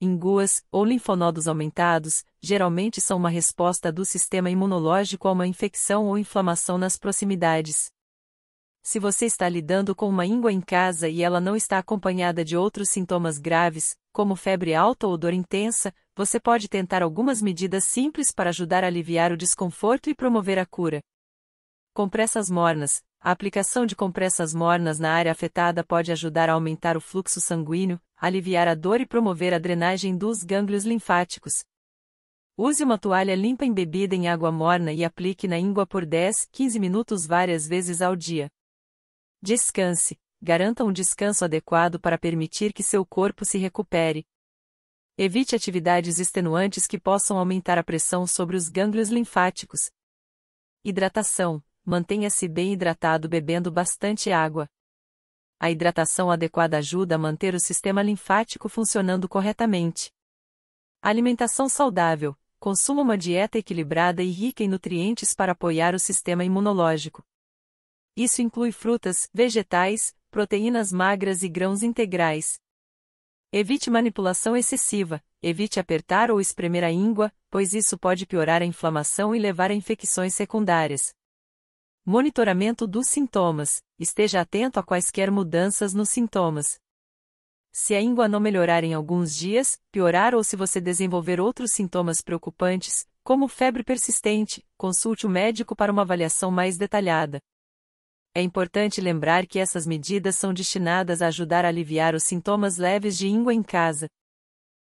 Enguas, ou linfonodos aumentados, geralmente são uma resposta do sistema imunológico a uma infecção ou inflamação nas proximidades. Se você está lidando com uma íngua em casa e ela não está acompanhada de outros sintomas graves, como febre alta ou dor intensa, você pode tentar algumas medidas simples para ajudar a aliviar o desconforto e promover a cura. Compressas mornas, a aplicação de compressas mornas na área afetada pode ajudar a aumentar o fluxo sanguíneo, aliviar a dor e promover a drenagem dos gânglios linfáticos. Use uma toalha limpa embebida em água morna e aplique na íngua por 10, 15 minutos várias vezes ao dia. Descanse. Garanta um descanso adequado para permitir que seu corpo se recupere. Evite atividades extenuantes que possam aumentar a pressão sobre os gânglios linfáticos. Hidratação. Mantenha-se bem hidratado bebendo bastante água. A hidratação adequada ajuda a manter o sistema linfático funcionando corretamente. Alimentação saudável. Consuma uma dieta equilibrada e rica em nutrientes para apoiar o sistema imunológico. Isso inclui frutas, vegetais, proteínas magras e grãos integrais. Evite manipulação excessiva, evite apertar ou espremer a íngua, pois isso pode piorar a inflamação e levar a infecções secundárias. Monitoramento dos sintomas. Esteja atento a quaisquer mudanças nos sintomas. Se a íngua não melhorar em alguns dias, piorar ou se você desenvolver outros sintomas preocupantes, como febre persistente, consulte o médico para uma avaliação mais detalhada. É importante lembrar que essas medidas são destinadas a ajudar a aliviar os sintomas leves de íngua em casa.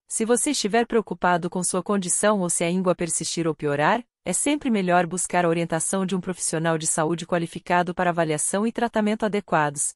Se você estiver preocupado com sua condição ou se a íngua persistir ou piorar, é sempre melhor buscar a orientação de um profissional de saúde qualificado para avaliação e tratamento adequados,